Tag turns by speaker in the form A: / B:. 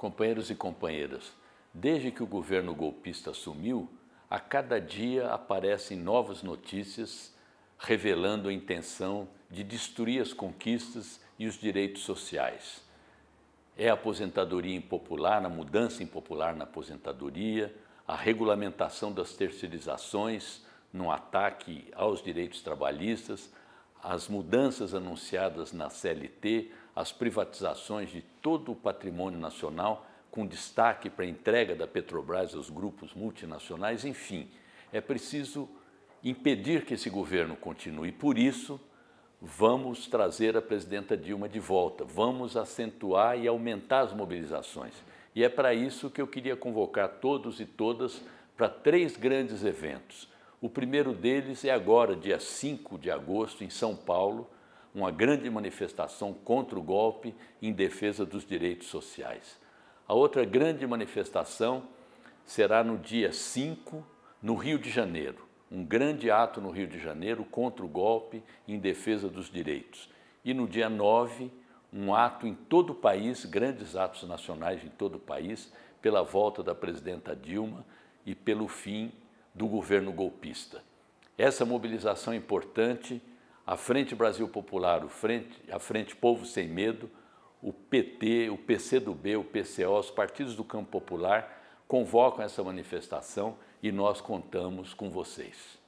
A: Companheiros e companheiras, desde que o governo golpista assumiu, a cada dia aparecem novas notícias revelando a intenção de destruir as conquistas e os direitos sociais. É a aposentadoria impopular, a mudança impopular na aposentadoria, a regulamentação das terceirizações num ataque aos direitos trabalhistas, as mudanças anunciadas na CLT, as privatizações de todo o patrimônio nacional, com destaque para a entrega da Petrobras aos grupos multinacionais, enfim, é preciso impedir que esse governo continue. Por isso, vamos trazer a presidenta Dilma de volta, vamos acentuar e aumentar as mobilizações. E é para isso que eu queria convocar todos e todas para três grandes eventos. O primeiro deles é agora, dia 5 de agosto, em São Paulo, uma grande manifestação contra o golpe em defesa dos direitos sociais. A outra grande manifestação será no dia 5, no Rio de Janeiro, um grande ato no Rio de Janeiro contra o golpe em defesa dos direitos. E no dia 9, um ato em todo o país, grandes atos nacionais em todo o país, pela volta da presidenta Dilma e pelo fim do governo golpista. Essa mobilização importante, a Frente Brasil Popular, Frente, a Frente Povo Sem Medo, o PT, o PCdoB, o PCO, os partidos do campo popular convocam essa manifestação e nós contamos com vocês.